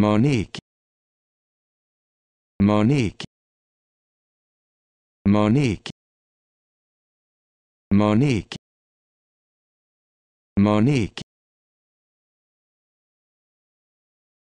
Monique Monique Monique Monique Monique